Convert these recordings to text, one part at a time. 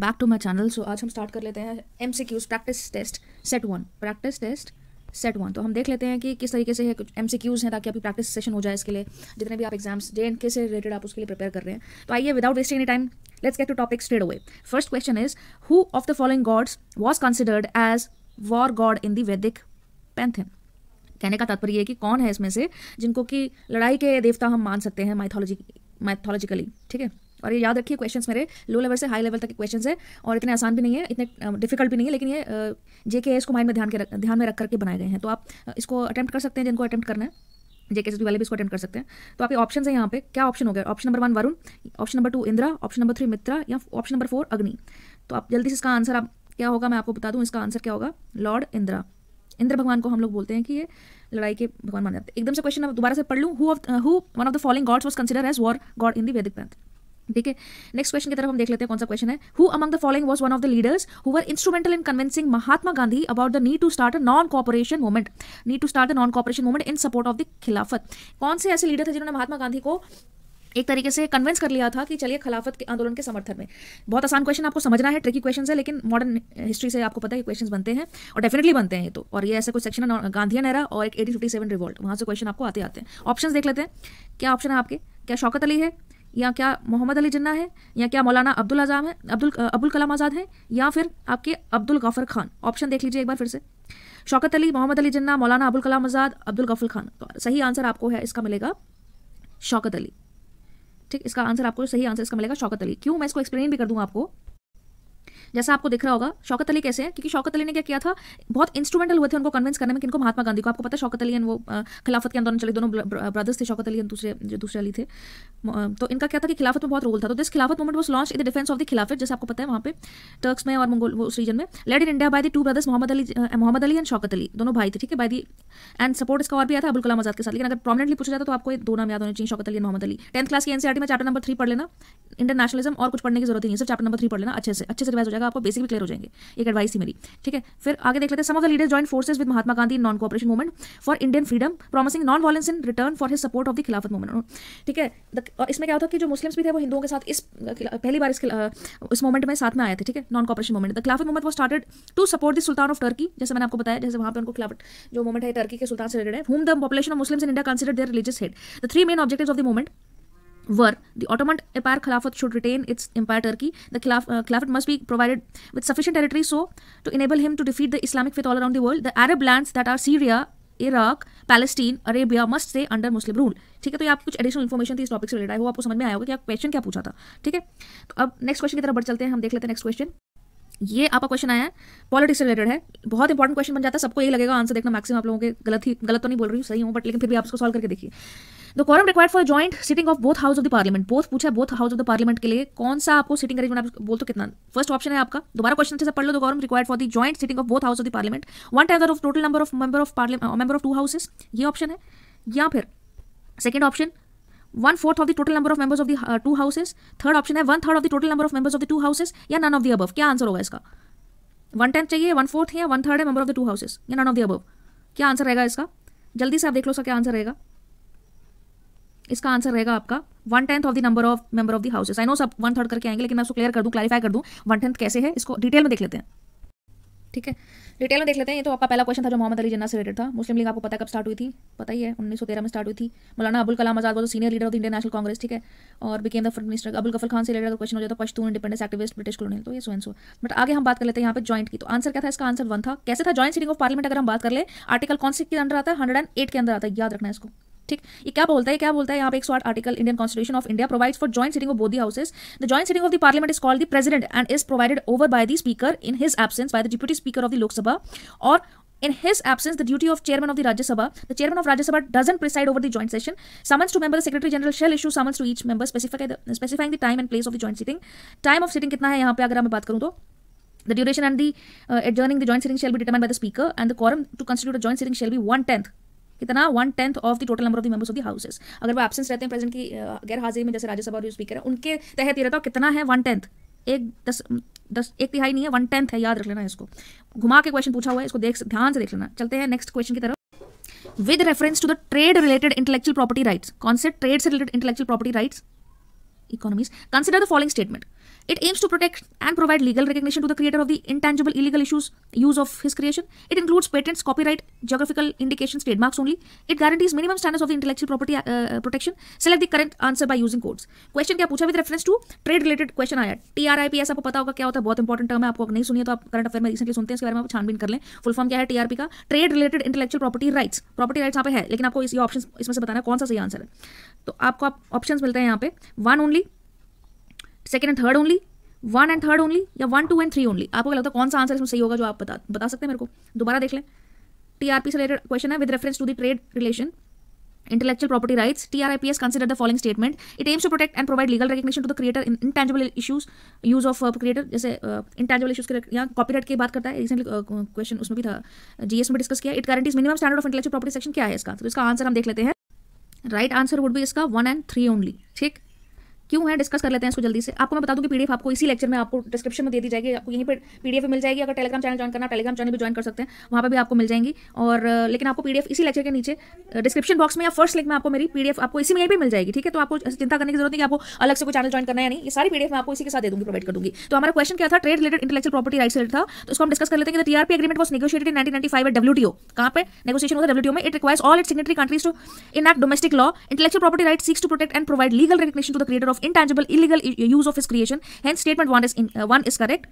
Back to my channel so आज हम start कर लेते हैं M C Qs practice test set one practice test set one तो हम देख लेते हैं कि किस तरीके से है कुछ एम सी क्यूज़ हैं ताकि आपकी प्रैक्टिस सेशन हो जाए इसके लिए जितने भी आप एग्जाम्स जे एंड के से रिलेटेड आप उसके लिए प्रिपेयर कर रहे हैं तो आइए without wasting any time let's get to topic straight away first question is who of the following gods was considered as war god in the Vedic कहने का तात्पर्य है कि कौन है इसमें से जिनको कि लड़ाई के देवता हम मान सकते हैं माइथोलॉजी माइथोलॉजिकली ठीक है और ये याद रखिए क्वेश्चंस मेरे लो लेवल से हाई लेवल तक के क्वेश्चंस है और इतने आसान भी नहीं है इतने डिफिकल्ट भी नहीं है लेकिन ये जे के को माइंड में ध्यान के रख ध्यान में रख करके बनाए गए हैं तो आप इसको अटैम्प्ट कर सकते हैं जिनको अटैम्प्ट करना है एस वाले भी इसको अटेम्प्ट कर सकते हैं तो आपके ऑप्शन है यहाँ पे क्या ऑप्शन हो गया option number one Varun option number two Indira option number three Mitra या ऑप्शन नंबर फोर अग्नि तो आप जल्दी से इसका आंसर आप क्या होगा मैं आपको बता दूँ इसका आंसर क्या होगा लॉर्ड इंदिरा इंद्र भगवान को हम लोग बोलते हैं कि ये लड़ाई के भगवान माने जाते हैं एकदम से क्वेश्चन दोबारा से पढ़ लूँ who one of the following gods was consider as war god in the Vedic पंथ ठीक है नेक्स्ट क्वेश्चन की तरफ हम देख लेते हैं कौन सा क्वेश्चन है who among the following was one of the leaders who were instrumental in convincing Mahatma Gandhi about the need to start a non cooperation movement need to start a non cooperation movement in support of the Khilafat कौन से ऐसे leader थे जिन्होंने महात्मा गांधी को एक तरीके से convince कर लिया था कि चलिए खिलाफत के आंदोलन के समर्थन में बहुत आसान क्वेश्चन आपको समझना है ट्रिकी क्वेश्चन है लेकिन मॉडर्न हिस्ट्री से आपको पता है क्वेश्चन बनते हैं और डेफिनेटली बनते हैं तो और ये ऐसे कुछ सेक्शन है गांधीन और एक एटीन फिफ्टी सेवन रिवॉल्ट वहाँ से क्वेश्चन आपको आते आते हैं ऑप्शन देख लेते हैं क्या ऑप्शन है आपके क्या शौकत अली है या क्या मोहम्मद अली जिन्ना है या क्या मौलाना अब्दुल आज़ाम है अब्दुल अबुल कलाम आज़ाद है या फिर आपके अब्दुल गफर खान ऑप्शन देख लीजिए एक बार फिर से शौकत अली मोहम्मद अली जिन्ना मौलाना अबुल कलाम आज़ाद अब्दुल गफुल खान तो सही आंसर आपको है इसका मिलेगा शौकत अली ठीक इसका आंसर आपको सही आंसर इसका मिलेगा शौकत अली क्यों मैं इसको एक्सप्लेन भी कर दूँ आपको जैसा आपको दिख रहा होगा शौकत अली कैसे हैं क्योंकि शौकत अली ने क्या किया था बहुत इंस्ट्रूमेंटल हुए थे उनको कन्विंस करने में किनको महात्मा गांधी को आपको पता है शौकत अली वो खिलाफत के आंदोलन चले दोनों ब्रदर्स थे शौकत अली दूसरे जो दूसरे अली थे तो इनका क्या था कि खिलाफत में बहुत रोल था तो this Khilafat movement was launch in the defence of the Khilafat जैसे आपको पता है वहाँ पे टर्क्स में और मंगोल उस रीजन में led in India by the two brothers Mohammad Ali Mohammad Ali and Shaukat Ali दोनों भाई थे ठीक है बाई दी एंड सपोर्ट इसका और भी आया था अबुल कलाम आजाद के साथ लेकिन अगर प्रॉमिनेंटली पूछा जाता तो, तो आपको दो नाम याद होने चाहिए शौकत अली मोहम्मद अली टेंथ क्लास की एनसीआरटी e में चैप्टर नंबर थ्री पढ़ लेना इंटरनेशनलिज्म और कुछ पढ़ने की जरूरत नहीं है सिर्फ चैप्टर नंबर थ्री पढ़ लेना अच्छे से अच्छे से रिवाइज हो जाए जाएगा आपको बेसिक भी क्लियर हो जाएंगे एक एडवाइस ही मेरी ठीक है फिर आगे देख लेते हैं some of the leaders join forces with Mahatma Gandhi non cooperation movement for Indian freedom promising non violence in return for his support of the Khilafat movement ठीक है और इसमें क्या था कि जो मुस्लिम्स भी थे वो हिंदुओं के साथ इस पहली बार इस इस मूवमेंट में साथ में आए थे ठीक है non cooperation movement the Khilafat movement वो started to support the sultan of Turkey जैसे मैंने आपको बताया जैसे वहाँ पर उनको खिलाफत जो मूवमेंट है टर्की के सुल्तान से रिलेटेड है whom the population of Muslims in India consider their religious head the three main objectives of the movement were the Ottoman Empire Caliphate should retain its empire Turkey. The Caliph, uh, Caliphate must be provided with sufficient territory so to enable him to defeat the Islamic faith all around the world. The Arab lands that are Syria, Iraq, Palestine, Arabia must stay under Muslim rule. ठीक है तो ये आप कुछ additional information थी इस topic से related I hope आपको समझ में आया होगा कि आप क्वेश्चन क्या पूछा था ठीक है तो अब नेक्स्ट क्वेश्चन की तरफ बढ़ चलते हैं हम देख लेते हैं नेक्स्ट क्वेश्चन ये आपका क्वेश्चन आया है पॉलिटिक्स रिलेटेड है बहुत इंपॉर्टेंट क्वेश्चन बन जाता है सबको यही लगेगा आंसर देखना मैक्सिमम आप लोगों के गलत ही गलत तो नहीं बोल रही हूँ सही हूँ बट लेकिन फिर भी आप उसको सॉल्व करके देखिए the quorum required for joint sitting of both house of the parliament both पूछा both house of the parliament के लिए कौन सा आपको सिटिंग अरेंजमेंट आप बोल तो कितना फर्स्ट ऑप्शन है आपका दोबारा क्वेश्चन से पढ़ लो the quorum required for the joint sitting of both house of the parliament one time of total number of member of parliament member of two houses ये ऑप्शन है या फिर second option one fourth of the total number of members of the two houses third option है one third of the total number of members of the two houses या none of the above क्या answer होगा इसका one tenth चाहिए one fourth या one third है member of the two houses या none of the above क्या answer रहेगा इसका जल्दी से आप देख लो इसका क्या आंसर रहेगा इसका आंसर रहेगा आपका one tenth of the number of member of the houses I know सब वन थर्ड करके आएंगे लेकिन मैं उसको क्लियर कर दूँ क्लैरिफाई कर दूँ वन टेंथ कैसे है इसको डिटेल में देख लेते हैं ठीक है डिटेल में देख लेते हैं ये तो आपका पहला क्वेश्चन था जो मोहम्मद अली जन्ना से रिलेटेड था मुस्लिम लीग आपको पता कब स्टार्ट हुई थी पता ही है उन्नीस में स्टार्ट हुई थी मौलाना अबुल कलाम आजाद वो senior leader of Indian National Congress ठीक है और became the minister Abul Ghaffar Khan से रिलेटेड क्वेश्चन हो जाता Pashtun independence activist British colonial तो ये सो सो बट आगे हम बात कर लेते हैं यहाँ पर जॉइंट की तो आंसर क्या था इसका आंसर वन था कैसे था जॉइंट सीटिंग ऑफ पार्लियामेंट अगर हम बात कर ले आर्टिकल कौन से के अंदर आता है हंड्रेड के अंदर आता है याद रखना इसको ठीक ये क्या बोलता है क्या बोलता है यहाँ पे एक सौ article Indian constitution of India provide for joint sitting of both houses the joint sitting of the parliament is called the president and is provided over by the speaker in his absence by the deputy speaker of the Lok Sabha और In his absence, the duty of chairman of the Rajya Sabha, the chairman of Rajya Sabha doesn't preside over the joint session. Summons to member, the Secretary General shall issue summons to each member, specifying the, specifying the time and place of the joint sitting. Time of sitting कितना है यहाँ पे अगर मैं बात करूँ तो The duration and the uh, adjourning the joint sitting shall be determined by the speaker, and the quorum to constitute a joint sitting shall be one tenth कितना one tenth of the total number of the members of the houses अगर वो absence रहते हैं present की गैर हाजिरी में जैसे राज्यसभा और स्पीकर है उनके तहत ये रहता है कितना है वन टेंथ एक दस दस एक तिहाई नहीं है वन टेंथ है याद रख लेना इसको घुमा के क्वेश्चन पूछा हुआ है इसको देख ध्यान से देख लेना चलते हैं नेक्स्ट क्वेश्चन की तरफ with reference to the trade related intellectual property rights कौन से ट्रेड से related intellectual property rights economies consider the following statement it aims to protect and provide legal recognition to the creator of the intangible illegal issues use of his creation it includes patents right geographical indication marks only it guarantees minimum standards of the intellectual property protection select the current answer by using codes question क्या पूछा with reference to trade related question आया T R I P S आपको पता होगा क्या होता है बहुत इंपॉर्टेंट टर्म है आपको नहीं सुनिए तो आप करंट अफेयर में रिसेंटली सुनते हैं इसके बारे में छानबीन कर लें फुल फॉर्म क्या है टी आर पी का trade related intellectual property rights property rights यहाँ पे है लेकिन आपको इस ऑप्शन इसमें से बताना कौन सा सही आंसर है तो आपको आप ऑप्शन मिलते हैं यहाँ पे one only second and third only one and third only या one two and three only आपको लगता है कौन सा आंसर इसमें सही होगा जो आप बता बता सकते हैं मेरे को दोबारा देख लें टीआरपी से रिलेटेड क्वेश्चन है with reference to the trade relation T R I P S consider the following statement it aims to protect and provide legal to to the creator in issues issues use of creator जैसे uh, intangible issues या copyright की बात करता है recently question uh, उसमें भी था GS में डिस्कस किया it guarantees minimum standard of intellectual property section क्या है इसका तो इसका आंसर हम देख लेते हैं राइट आंसर वुड भी इसका वन एंड थ्री ओनली ठीक क्यों है डिस्कस कर लेते हैं इसको जल्दी से आपको मैं बता दूं कि पीडीएफ आपको इसी लेक्चर में आपको डिस्क्रिप्शन में दे दी जाएगी आपको यहीं पर पीडीएफ मिल जाएगी अगर टेलीग्राम चैनल ज्वाइन करना टेलीग्राम चैनल भी ज्वाइन कर सकते हैं वहाँ पर भी आपको मिल जाएंगी और लेकिन आपको पीडीएफ इसी लेक्चर के नीचे डिस्क्रिप्शन बॉक्स में या फर्स्ट लिंक में आपको मेरी पीडीएफ आपको इसी में भी मिल जाएगी ठीक है तो आपको चिंता करने की जरूरत नहीं आपको अलग से कोई चैनल ज्वाइन करना है नहीं ये सारी पीडीएफ मैं आपको इसी के साथ दे दूंगी प्रोवाइड कर दूंगी तो हमारा क्वेश्चन क्या था trade related intellectual property right था तो उसको हम डिस्कस कर लेते हैं TRP agreement was negotiated in 1995 at WTO कहां पर नेगोशिएशन हुआ डब्ल्यूटीओ में it requires all it signatory countries to enact domestic law intellectual property right seeks to protect and provide legal recognition to the creator of of intangible illegal use of his creation. Hence, statement 1 is, in, uh, one is correct.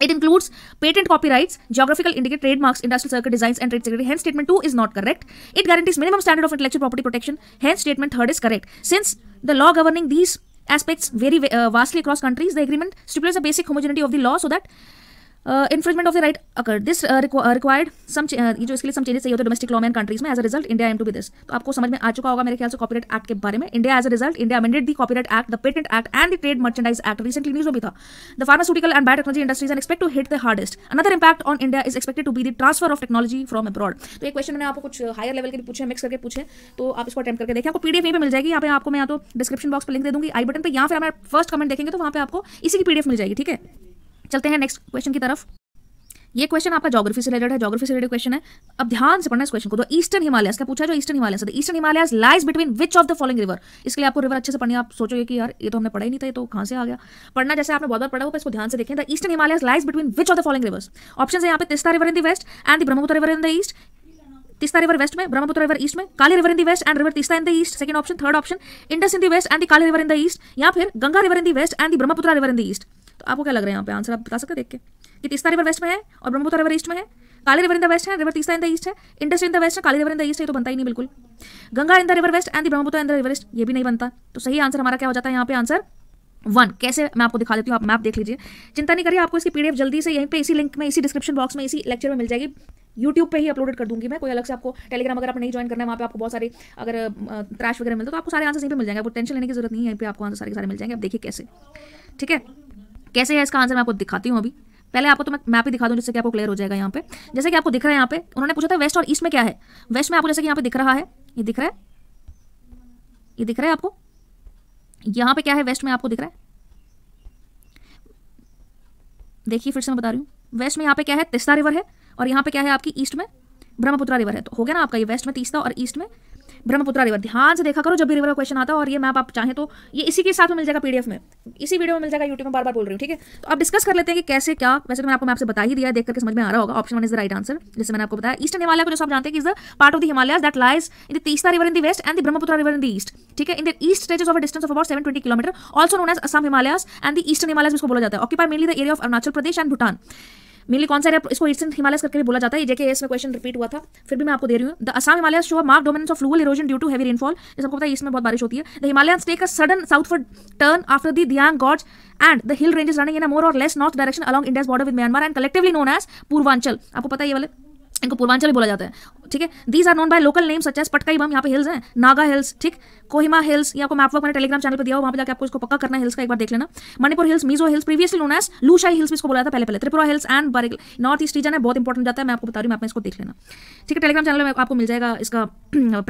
It includes patent copyrights, geographical indicate trademarks, industrial circuit designs, and trade security. Hence, statement 2 is not correct. It guarantees minimum standard of intellectual property protection. Hence, statement 3 is correct. Since the law governing these aspects vary uh, vastly across countries, the agreement stipulates a basic homogeneity of the law so that infringement of the right occur this required some ये जो इसके लिए some changes चाहिए होते domestic law and countries में as a result India aim to be this तो आपको समझ में आ चुका होगा मेरे ख्याल से कॉपीराइट एक्ट के बारे में India as a result India amended the copyright act the patent act and the trade merchandise act recently news में भी था the pharmaceutical and biotechnology industries and expect to hit the hardest another impact on India is expected to be the transfer of technology from abroad तो एक question मैंने आपको कुछ higher level के पूछे मिक्स करके पूछे तो आप इसको अटैम्प्ट करके देखिए आपको पीडीएफ यहीं पर मिल जाएगी यहाँ पे आपको मैं या तो डिस्क्रिप्शन बॉक्स पर लिंक दे दूंगी आई बटन पर या फिर हमारे फर्स्ट कमेंट देखेंगे तो वहाँ पे आपको इसी की पीडीएफ मिल जाएगी ठीक है चलते हैं नेक्स्ट क्वेश्चन की तरफ ये क्वेश्चन आपका जोग्राफी से रिलेटेड है जोग्राफी से रिलेटेड क्वेश्चन है अब ध्यान से पढ़ना इस क्वेश्चन को तो ईस्टर्न हिमालयस का पूछा जो ईस्टर्न हिमालयस है eastern Himalayas lies between which of the following river इसके लिए आपको रिवर अच्छे से पढ़ने आप सोचोगे कि यार ये तो हमने पढ़ा ही नहीं था ये तो कहाँ से आ गया पढ़ना जैसे आपने बहुत बार पढ़ा हो इसको ध्यान से देखें the eastern Himalayas lies between which of the following rivers option है यहाँ पे Teesta river in the west and the Brahmaputra river in the east Teesta river west में ब्रह्मपुत्र रिवर ईस्ट में Kali river in the west and river Teesta in the east second option third option Indus in the west and the Kali river in the east या फिर Ganga river in the west and the Brahmaputra river in the east तो आपको क्या लग रहा है यहाँ पे आंसर आप बता सकते देख के कि तीसरा रिवर वेस्ट में है और ब्रह्मपुत्र रिवर ईस्ट में है Kali river in the west है रिवर तीसरा इन द ईस्ट है इंडस इन द वेस्ट है Kali river in the east है तो बनता ही नहीं बिल्कुल Ganga in the river west and Brahmaputra in the river east ये भी नहीं बनता तो सही आंसर हमारा क्या हो जाता है यहाँ पे आंसर वन कैसे मैं आपको दिखा देती हूँ आप मैप देख लीजिए चिंता नहीं करिए आपको इसकी पीडीएफ जल्दी से यहीं पे इसी लिंक में इसी डिस्क्रिप्शन बॉक्स में इसी लेक्चर में मिल जाएगी यूट्यूब पे ही अपलोड कर दूंगी मैं कोई अलग से आपको टेलीग्राम अगर आप नहीं ज्वाइन करना है वहाँ पे आपको बहुत सारे अगर ट्रैश वगैरह मिलते तो आपको सारे आंसर यहीं पर मिल जाएंगे आपको टेंशन लेने की जरूरत नहीं है यहीं पर आपको आंसर सारे सारे मिल जाएंगे आप देखिए कैसे ठीक है कैसे है इसका आंसर मैं आपको दिखाती हूँ अभी पहले आपको तो मैं मैप ही दिखा दूँ जिससे कि आपको क्लियर हो जाएगा यहाँ पे जैसे कि आपको दिख रहा है यहाँ पे उन्होंने पूछा था वेस्ट और ईस्ट में क्या है वेस्ट में आपको जैसे कि यहाँ पे दिख रहा है ये दिख रहा है ये दिख रहा है आपको यहाँ पे क्या है वेस्ट में आपको दिख रहा है देखिए फिर से मैं बता रही हूँ वेस्ट में यहाँ पे क्या है तिस्ता रिवर है और यहाँ पे क्या है आपकी ईस्ट में ब्रह्मपुत्रा रिवर है तो हो गया ना आपका ये वेस्ट में तीस्ता और ईस्ट में ब्रह्मपुत्रा रिवर ध्यान हाँ, से देखा करो जब भी रिवर का क्वेश्चन आता है और ये मैप आप चाहें तो ये इसी के साथ में मिल जाएगा पीडीएफ में इसी वीडियो में मिल जाएगा यूट्यूब में बार बार बोल रही हूँ ठीक है तो आप डिस्कस कर लेते हैं कि कैसे क्या वैसे तो मैंने आपको मैप से बता ही दिया देख करके समझ में आ रहा होगा option one is the right answer जैसे मैंने आपको बताया ईस्टर्न हिमालय को जो आप जानते हैं is the part of the Himalaya that lies in the Teesta river in the west and the Brahmaputra river in the east ठीक है in the east stage of distance of about seven twenty kilometre also known as Assam Himalayas and the eastern Himalaya जिसको बोला जाता है occupy mainly the area of Arunachal Pradesh and Bhutan mainly कौन सा इसको eastern Himalaya करके भी बोला जाता है J K S question repeat हुआ था फिर भी मैं आपको दे रही हूँ the Assam Himalaya show mark dominance of fluvial erosion due to heavy rainfall जैसे आपको पता है इसमें बहुत बारिश होती है the Himalaya take a sudden south for turn after the Dihang gorges and the hill ranges running in a more or less north direction along India border with Myanmar and collectively known as Purvanchal आपको पता है ये वाले इनको पूर्वांचल भी बोला जाता है ठीक है these are known by local names such as Patkai Bum यहाँ पे हिल्स हैं नागा हिल्स ठीक कोहिमा हिल्स या आपको मैपवर्क टेलीग्राम चैनल पर दिया हो वहाँ पर जाकर आपको इसको पक्का करना हिल्स का एक बार देख लेना Manipur hills Mizo hills previously known as Lushai hills इसको बोला था पहले पहले Tripura hills and Barail north east region है बहुत इंपॉर्टेंट जाता है मैं आपको बता रही हूँ मैप इसको देख लेना ठीक है टेलीग्राम चैनल में आपको मिल जाएगा इसका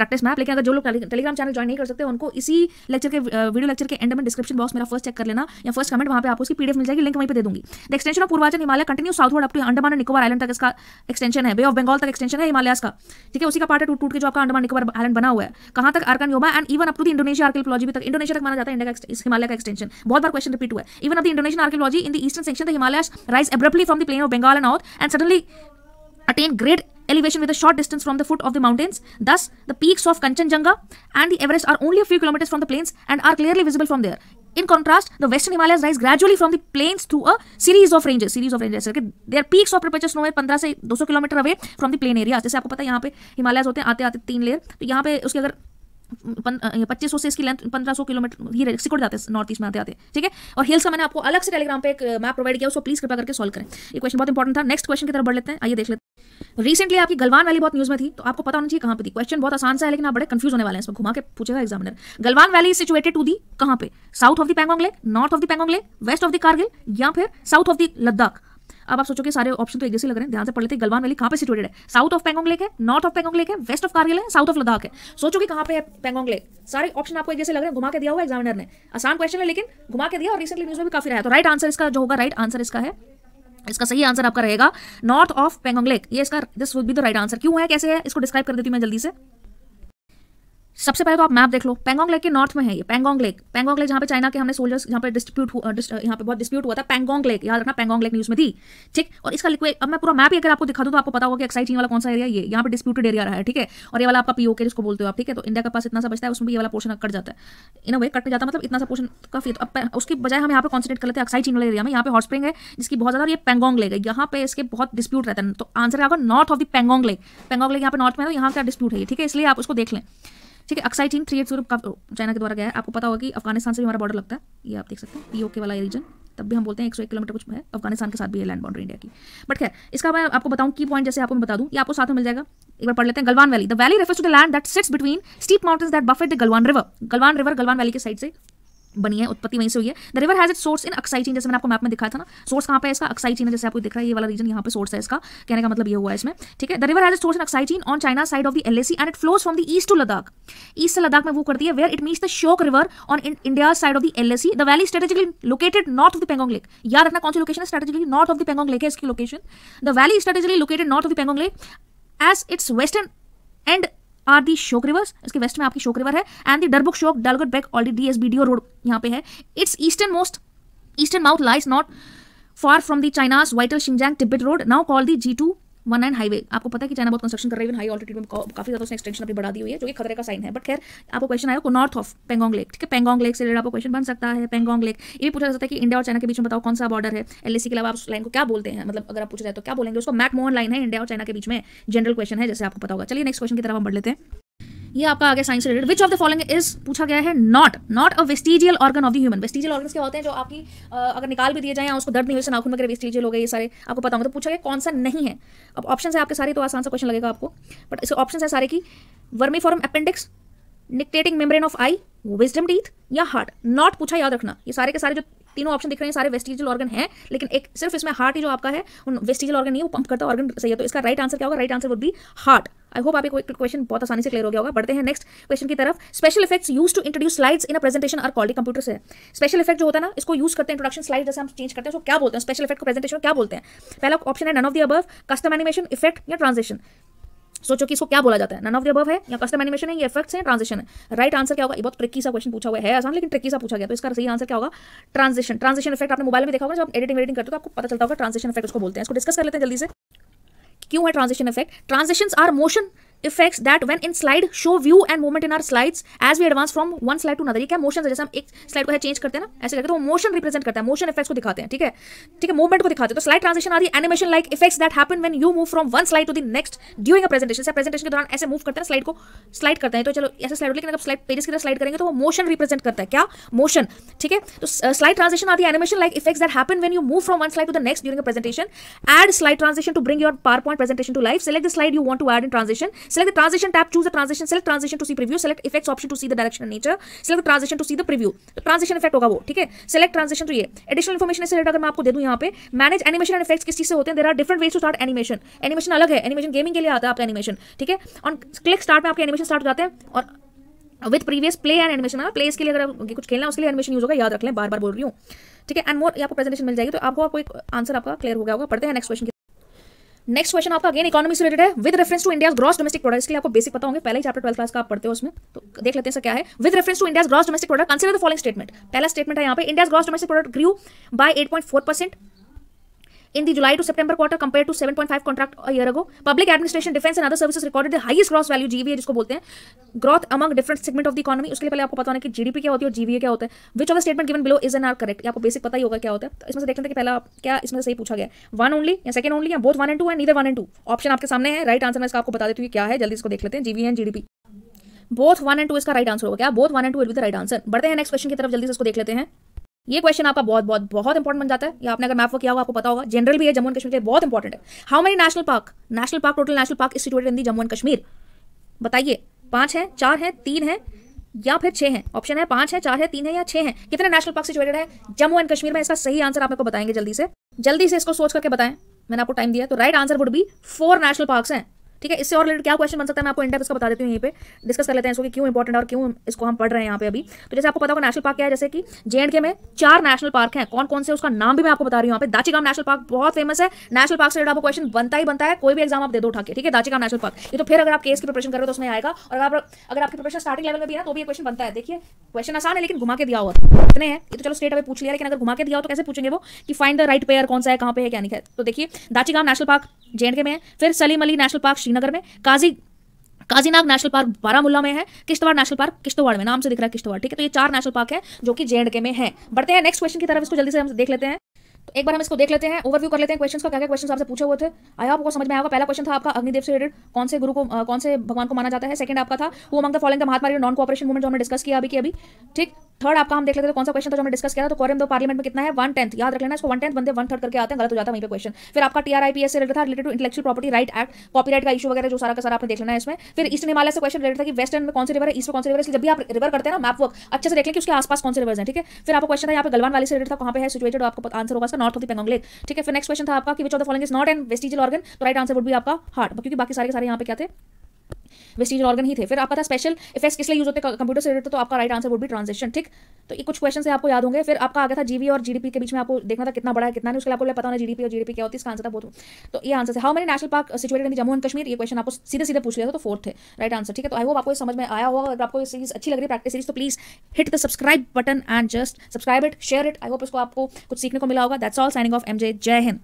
प्रैक्टिस मैप लेकिन अगर जो लोग टेलीग्राम चैनल ज्वाइन नहीं कर सकते उनको इसी लेक्चर के वीडियो लेक्चर के एंड में डिस्क्रिप्शन बॉक्स मेरा फर्स्ट चेक कर लेना या फर्स्ट कमेंट वहाँ पे आपको उसकी पीडीएफ मिल जाएगी लिंक वहीं पर दे दूंगी the extension of Purvanchal Himalaya continue southward up to Andaman Nicobar island तक इसका एक्सटेंशन है बे ऑफ बंगाल तक एक्सटेंशन है हिमालय का ठीक है उसी का पार्ट है टूट टूट के जो आपका अंडमान निकोबार आइलैंड बना हुआ है कहाँ तक Arakan Yoma and even up to the Indonesia आर्कियोलॉजी भी तक इंडोनेशिया तक माना जाता है इंडिया का हिमालय का एक्सटेंशन बहुत बार क्वेश्चन रिपीट हुआ है इवन ऑफ द इंडोनेशियन आर्कियोलॉजी in the eastern section the Himalaya rise abruptly from the plain of Bengal and north and suddenly attain great elevation with a short distance from the foot of the mountains. Thus, the peaks of Kanchenjunga and the Everest are only a few kilometers from the plains and are clearly visible from there. In contrast, the western Himalayas rise gradually from the plains through a series of ranges. Series of ranges. Okay? Their peaks of perpetuous snow है 15 से 200 kilometre away from the plain area जैसे आपको पता है यहाँ पे हिमालयाज होते हैं आते आते तीन लेयर तो यहाँ पे उसके अगर पच्चीस सौ से इसकी लेंथ पंद्रह सौ किलोमीटर ही सिकुड़ जाते हैं नॉर्थ ईस्ट में आते आते ठीक है और हिल्स का मैंने आपको अलग से टेलीग्राम पे एक मैप प्रोवाइड किया उसको प्लीज कृपया करके सॉल्व करें ये क्वेश्चन बहुत इंपॉर्टेंट था नेक्स्ट क्वेश्चन की तरफ बढ़ लेते हैं आइए देख लेते हैं रिसेंटली आपकी गलवान वैली बहुत न्यूज में थी तो आपको पता होना चाहिए कहाँ पर थी क्वेश्चन बहुत आसान सा है लेकिन आप बड़े कंफ्यूज होने वाले हैं इसमें घुमा के पूछेगा examiner Galwan valley situated to the कहाँ पे south of the Pangong lake north of the Pangong lake west of the Kargil या फिर साउथ ऑफ द लद्दाख अब आप सोचो कि सारे ऑप्शन तो एक जैसे लग रहे हैं ध्यान से पढ़ लेते हैं गलवान वैली कहाँ पे सिचुएटेड है साउथ ऑफ पेंगोंग लेक है नॉर्थ ऑफ पेंगोंग लेक है वेस्ट ऑफ कारगिल है साउथ ऑफ लद्दाख है सोचो कि कहाँ पे है पेंगोंग लेक सारे ऑप्शन आपको एक जैसे लग रहे हैं घुमा के दिया हुआ एग्जामिनर ने आसान क्वेश्चन है लेकिन घुमा के दिया और रिसेंटली न्यूज में भी काफी रहा है तो राइट आंसर इसका जो होगा राइट आंसर इसका है इसका सही आंसर आपका रहेगा नॉर्थ ऑफ पेंगोंग लेक ये इसका this would be the right answer क्यों है कैसे है इसको डिस्क्राइब कर देती हूँ मैं जल्दी से सबसे पहले तो आप मैप देख लो पेंगोंग लेक के नॉर्थ में है ये पेंगोंग लेक पेंगोंग लेक जहाँ पे चाइना के हमने सोल्जर्स यहाँ पे डिस्प्यूट हुआ यहाँ पे बहुत डिस्प्यूट हुआ था पेंगोंग लेक याद रखना पेंगोंग लेक न्यूज़ में थी ठीक और इसका लिक्विड अब मैं पूरा मैप अगर आपको दिखा दूँ तो आपको पता होगा कि एक्साइटिंग वाला कौन सा एरिया ये यहाँ पर डिस्प्यूटेड एरिया रहा है ठीक है और ये वाला आपका पीओ के जिसको बोलते हो आप ठीक है तो इंडिया के पास इतना सा बचता है उसमें ये वाला पोर्शन कट जाता है इन वे कट जाता है मतलब इतना सा पोर्शन काफी तो अब उसकी बजाय हम यहाँ पर कॉन्सेंट्रेट कर लेते हैं एक्साइटिंग वाले एरिया में यहाँ पे स्प्रिंग है जिसकी बहुत ज्यादा ये पेंगोंग लेक है यहाँ पे इसके बहुत डिस्प्यूट रहता है तो आंसर है north of the Pangong lake Pangong lake यहाँ पे नॉर्थ में है तो यहाँ का डिस्प्यूट है ठीक है इसलिए आप उसको देख लें ठीक है अक्साई चीन थ्री एट जीरो चाइना के द्वारा गया है आपको पता होगा कि अफगानिस्तान से भी हमारा बॉर्डर लगता है ये आप देख सकते हैं पी के वाला रीजन तब भी हम बोलते हैं एक सौ एक किलोमीटर कुछ है अफगानिस्तान के साथ भी है लैंड बाउंड्री इंडिया की बट खैर इसका मैं आपको बताऊँ की पॉइंट जैसे आपको मैं बता दूँ ये आपको साथ में मिल जाएगा एक बार पढ़ लेते हैं Galwan valley the valley refers to the land that sits between steep mountains that buffet the Galwan river Galwan river Galwan valley के साइड से बनी है उत्पत्ति वहीं से हुई है the river has it source in Aksai Chin जैसे मैंने आपको मैप में दिखाया था ना सोर्स कहाँ पे है इसका अक्साई चीन है जैसे आपको दिख रहा है ये वाला रीजन यहाँ पे सोर्स है इसका कहने का मतलब ये हुआ है इसमें ठीक है the river has source in Aksai Chin on China side of the L and it flows from the east to Ladakh east से लद्दाख में वो करती है where it meets the Shyok river on India side of the L the valley strategically located north of the Pangong lake याद रखना कौन सी location है strategically north of the Pangong lake है इसकी location the valley strategically located north of the Pangong lake as its western end are the Shyok rivers इसके waste में आपकी शोक रिवर है and the Darbuk Shyok Daulat Beg Oldi D S B D O road यहाँ पे है its eastern most eastern mouth lies not from from China's vital Xinjiang Xinjiang road now call the G two one nine highway आपको पता है कि China बहुत construction कर रही है हाई ऑल्टीट्यूड में काफी ज्यादा उसने एक्सटेंशन अभी बढ़ा दी हुई है जो कि खतरे का साइन है बट खैर आपको क्वेश्चन आया नॉर्थ ऑफ पेंगोंग लेक ठीक है पेंगोंग लेक से रिलेटेड आपको क्वेश्चन बन सकता है पेंगोंग लेक ये भी पूछा जा सकता है कि इंडिया और चाइना के बीच में बताओ कौन सा बॉर्डर है एल के अलावा आप उस लाइन को क्या बोलते हैं मतलब अगर आप पूछा जाए तो क्या बोलेंगे उसको मैकमोहन लाइन है इंडिया और चाइना के बीच में जनरल क्वेश्चन है जैसे आपको पता होगा चलिए नेक्स्ट क्वेश्चन की तरफ हम बढ़ लेते हैं ये आपका आगे science related which of the following is पूछा गया है not not a vestigial organ of the human vestigial organ क्या होते हैं जो आपकी अगर निकाल भी दिए जाए उसको दर्द नहीं हो नाखून वगैरह वेस्टिजियल हो गए ये सारे आपको पता होगा तो पूछा गया कौन सा नहीं है अब ऑप्शन है आपके सारे तो आसान सा क्वेश्चन लगेगा आपको बट इसके ऑप्शन है सारे की vermiform appendix nictitating membrane of eye wisdom teeth या हार्ट नॉट पूछा याद रखना ये सारे के सारे जो तीनों ऑप्शन दिख रहे हैं सारे वेस्टिजियल ऑर्गन हैं लेकिन एक सिर्फ इसमें हार्ट ही जो आपका है वेस्टिजियल ऑर्गन नहीं है वो पंप करता ऑर्गन सही है तो इसका राइट आंसर क्या होगा right answer would be heart I hope आपको क्वेश्चन बहुत आसानी से क्लियर हो गया होगा बढ़ते हैं नेक्स्ट क्वेश्चन की तरफ special effects use to introduce slides in a presentation are called computer से स्पेशल इफेक्ट जो होता है ना इसको यूज करते हैं इंट्रोडक्शन स्लाइड जैसे हम चेंज करते हैं तो क्या बोलते हैं स्पेशल इफेक्ट को प्रेजेंटेशन क्या बोलते हैं पहला ऑप्शन है none of the above custom animation effect या ट्रांजेक्शन सोचो कि इसको क्या बोला जाता है नन ऑफ द अबव है या कस्टम एनिमेशन है ये इफेक्ट्स हैं ट्रांजेक्शन है राइट आंसर क्या होगा ये बहुत ट्रिकी सा क्वेश्चन पूछा हुआ है आसान लेकिन ट्रिकी सा पूछा गया तो इसका सही आंसर क्या होगा ट्रांजेक्शन ट्रांजेक्शन इफेक्ट आपने मोबाइल में देखा होगा जब एडिटिंग एडिटिंग करते हो तो आपको पता चलता होगा ट्रांजेक्शन इफेक्ट उसको बोलते हैं इसको डिस्कस कर लेते हैं जल्दी से क्यों है transition effect transition are motion effects that when in slide show view and movement in our slides as we advance from one slide to another ये क्या मोशन जैसे हम एक स्लाइड को है चेंज करते हैं ना ऐसे करके तो मोशन रिप्रेजेंट करता है मोशन इफेक्ट्स को दिखाते हैं ठीक है ठीक है मूवमेंट को दिखाते हैं तो स्लाइड ट्रांजेक्शन आदि animation like effects that happen when you move from one slide to the next during presentation से प्रेजेंटेशन के दौरान ऐसे मूव करते हैं स्लाइड को स्लाइड करते हैं तो चलो ऐसे स्लाइड लेकिन अगर स्लाइड पेजेस की तरह स्लाइड करेंगे तो वो मोशन रिप्रेजेंट करता है क्या मोशन ठीक है तो स्लाइड ट्रांजेक्शन आदि animation like effects that happen when you move from one slide to the next during presentation add slide transaction to bring your PowerPoint presentation to life select the slide you want to add in transaction Select the transition tab, choose the transition, select transition to see preview, select effects option to see the direction and nature, select the transition to see the preview. the transition effect होगा वो ठीक है select transition तो ये information information से अगर मैं आपको दे दूँ यहाँ पे manage animation and effects किस चीज से होते हैं there are different ways to start animation animation अलग है animation gaming के लिए आता है आपका animation ठीक है on click start में आपके animation start हो जाते हैं और with previous play and animation place के लिए अगर कुछ खेलना है उसके लिए एनिमेशन यूज होगा याद रख लें बार बार बोल रही हूँ ठीक है एंड मोर आपको प्रेजेंटेशन मिल जाएगी तो आपको आपको एक आंसर आपका क्लियर हो गया होगा पढ़ते हैं नेक्स्ट क्वेश्चन नेक्स्ट क्वेश्चन आपका अगेन इकोनॉमी से रिलेटेड है with reference to India gross domestic product के लिए आपको बेसिक पता होंगे पहले ही चैप्टर ट्वेल्थ क्लास का आप पढ़ते हो उसमें तो देख लेते हैं क्या है with reference to India gross domestic product consider the following statement पहला स्टेटमेंट है यहाँ पे India gross domestic product grew by eight point four percent in the July to September quarter compared to 7.5 contract a year ago. Public administration, defense and other services recorded the highest gross value GVA जिसको बोलते हैं growth among different segment of the economy उसके लिए पहले आपको पता होना कि जीडीपी क्या होती है और जीवीए क्या होता है which of the statement given below is and are correct आपको बेसिक पता ही होगा क्या होता है तो इसमें से देख लेते हैं कि पहला क्या इसमें सही पूछा गया वन ओनली या सेकंड ओनली या both one and two and neither one and two option आपके सामने है राइट आंसर मैं इसका आपको बता देती हूँ क्या है जल्दी इसको देख लेते हैं GVA and GDP both one and two इसका राइट आंसर होगा क्या both one and two with right answer बढ़ते हैं नेक्स्ट क्वेश्चन की तरफ जल्दी से इसको देख लेते हैं ये क्वेश्चन आपका बहुत बहुत बहुत इंपॉर्टेंट बन जाता है या आपने अगर मैप वर्क किया होगा आपको पता होगा जनरल भी है जम्मू एंड कश्मीर के लिए बहुत इंपॉर्टेंट है how many national park national park total national park is situated in the Jammu and Kashmir बताइए पांच है चार है तीन है या फिर छह हैं ऑप्शन है पांच है चार है तीन है या छह हैं कितने नेशनल पार्क सिचुएटेड है जम्मू एंड कश्मीर में इसका सही आंसर आप बताएंगे जल्दी से जल्दी से इसको सोच करके बताएं मैंने आपको टाइम दिया तो right answer would be four national parks हैं ठीक है इससे और रिलेटेड क्या क्वेश्चन बन सकता है मैं आपको इंडेप का बता देती हूँ यहीं पे डिस्कस कर लेते हैं इसको कि क्यों इंपॉर्टेंट और क्यों इसको हम पढ़ रहे हैं यहाँ पे अभी तो जैसे आपको पता होगा नेशनल पार्क क्या है जैसे कि जे एंड के में चार नेशनल पार्क है कौन कौन से उसका नाम भी मैं आपको बता रही हूँ यहाँ पे दाचीगाम नेशनल पार्क बहुत फेमस है नेशनल पार्क से रिलेटेड आपको क्वेश्चन बनता ही बनता है कोई भी एग्जाम आप दे दो उठा के ठीक है दाचीगाम नेशनल पार्क ये तो फिर अगर आप केस की प्रिपरेशन करो तो उसमें आएगा और अगर आप अगर आपकी प्रिपरेशन स्टार्टिंग लेवल में भी है तो भी क्वेश्चन बनता है देखिए क्वेश्चन आसान है लेकिन घुमा के दिया हुआ इतने ये तो चलो स्टेट अभी पूछ लिया लेकिन अगर घुमा के दिया हो तो कैसे पूछेंगे वो कि फाइंड द राइट पेयर कौन सा है कहाँ पे है क्या नहीं है तो देखिए दाचीगाम नेशनल पार्क जे में फिर सलीम अली नेशनल पार्क श्रीनगर में काजी काजीनाग नेशनल पार्क बारामूला में है किश्तवाड़ नेशनल पार्क किश्तवाड़ में नाम से दिख रहा है किश्तवाड़ ठीक है तो ये चार नेशनल पार्क है जो कि जे के में है बढ़ते हैं नेक्स्ट क्वेश्चन की तरफ इसको जल्दी से हम देख लेते हैं तो एक बार हम इसको देख लेते हैं ओवरव्यू कर लेते हैं क्वेश्चन का क्या क्या क्वेश्चन आपसे पूछे हुए थे आई आपको समझ में आएगा पहला क्वेश्चन था आपका अग्निदेव से रिलेटेड कौन से गुरु को आ, कौन से भगवान को माना जाता है सेकंड आपका था वो among the following Mahatma non cooperation movement जो हमने डिस्कस किया अभी की अभी ठीक थर्ड आपका हम देख लेते हैं कौन सा क्वेश्चन था जो हमने डिस्कस किया था तो कॉरम दो पार्लियामेंट में कितना है वन टेंथ याद रख लेना इसको वन टेंथ बंदे वन थर्ड करके आते हैं गलत हो जाता है वहीं पे क्वेश्चन फिर आपका टी आई पी से रिलेटेड था related to intellectual property right act copyright का इशू वगैरह जो सारा का सारा आपने देख लेना है इसमें फिर ईस्ट हिमालय से क्वेश्चन रिलेटेड था कि वेस्ट में कौन से रिवर है ईस्ट में कौन से रिवर है जब भी आप रिवर करते हैं ना मैप वर्क अच्छे से देख लें कि उसके आसपास कौन से रिवर्स हैं ठीक है फिर आपको क्वेश्चन था यहाँ पर गलवान वाली से रिलेटेड था कहाँ पे है सिचुएटेड आपको आंसर होगा उसका नॉर्थ होती द पेंगोंग लेक ठीक है फिर नेक्स्ट क्वेश्चन था आपका कि which of the following is not an vestigial organ तो राइट आंसर वुड भी आपका हार्ट क्योंकि बाकी सारे सारे यहाँ पे क्या थे वेस्टिजियल ऑर्गन ही थे फिर आपका था स्पेशल इफेक्ट किस लिए यूज होते कंप्यूटर से रिलेटेड तो आपका right answer would be transaction ठीक तो ये कुछ क्वेश्चन से आपको याद होंगे फिर आपका आगे था जीवी और जीडीपी के बीच में आपको देखना था कितना बड़ा है कितना नहीं उसके लिए आपको पता होना जीडीपी और जीडीपी क्या होती है इसका आंसर था बहुत तो।, तो ये आंसर है how many national park situated in Jammu and Kashmir ये क्वेश्चन आपको सीधे सीधे पूछ लिया था तो फोर्थ है राइट आंसर ठीक है तो आई होप आपको समझ में आया होगा अगर आपको सीरीज अच्छी लग रही है प्रैक्टिस सीरीज तो please hit the subscribe button and just subscribe it share it I hope इसको आपको कुछ सीखने को मिला होगा that's all signing off am जय हिंद